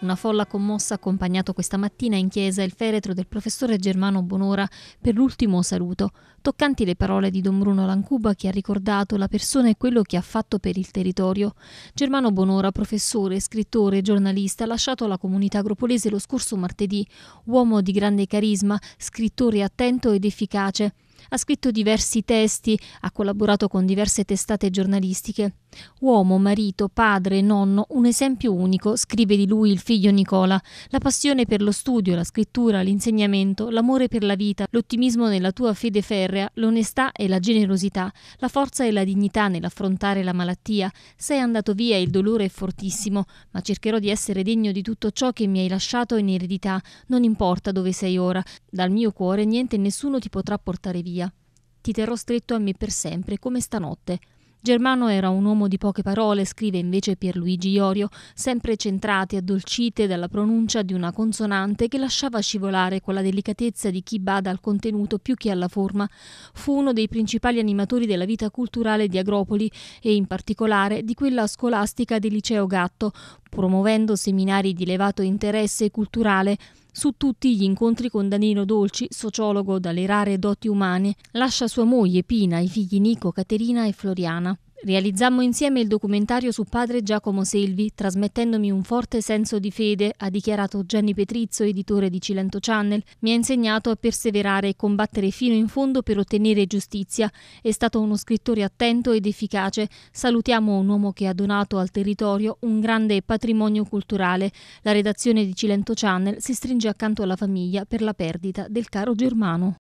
Una folla commossa ha accompagnato questa mattina in chiesa il feretro del professore Germano Bonora per l'ultimo saluto, toccanti le parole di Don Bruno Lancuba che ha ricordato la persona e quello che ha fatto per il territorio. Germano Bonora, professore, scrittore e giornalista, ha lasciato la comunità agropolese lo scorso martedì, uomo di grande carisma, scrittore attento ed efficace. Ha scritto diversi testi, ha collaborato con diverse testate giornalistiche. Uomo, marito, padre, nonno, un esempio unico, scrive di lui il figlio Nicola. La passione per lo studio, la scrittura, l'insegnamento, l'amore per la vita, l'ottimismo nella tua fede ferrea, l'onestà e la generosità, la forza e la dignità nell'affrontare la malattia. Sei andato via il dolore è fortissimo, ma cercherò di essere degno di tutto ciò che mi hai lasciato in eredità. Non importa dove sei ora, dal mio cuore niente e nessuno ti potrà portare via ti terrò stretto a me per sempre, come stanotte. Germano era un uomo di poche parole, scrive invece Pierluigi Iorio, sempre centrati e addolcite dalla pronuncia di una consonante che lasciava scivolare con la delicatezza di chi bada al contenuto più che alla forma. Fu uno dei principali animatori della vita culturale di Agropoli e in particolare di quella scolastica del liceo Gatto, promuovendo seminari di elevato interesse culturale su tutti gli incontri con Danilo Dolci, sociologo dalle rare doti umane, lascia sua moglie Pina, i figli Nico, Caterina e Floriana. Realizzammo insieme il documentario su padre Giacomo Selvi, trasmettendomi un forte senso di fede, ha dichiarato Gianni Petrizzo, editore di Cilento Channel. Mi ha insegnato a perseverare e combattere fino in fondo per ottenere giustizia. È stato uno scrittore attento ed efficace. Salutiamo un uomo che ha donato al territorio un grande patrimonio culturale. La redazione di Cilento Channel si stringe accanto alla famiglia per la perdita del caro Germano.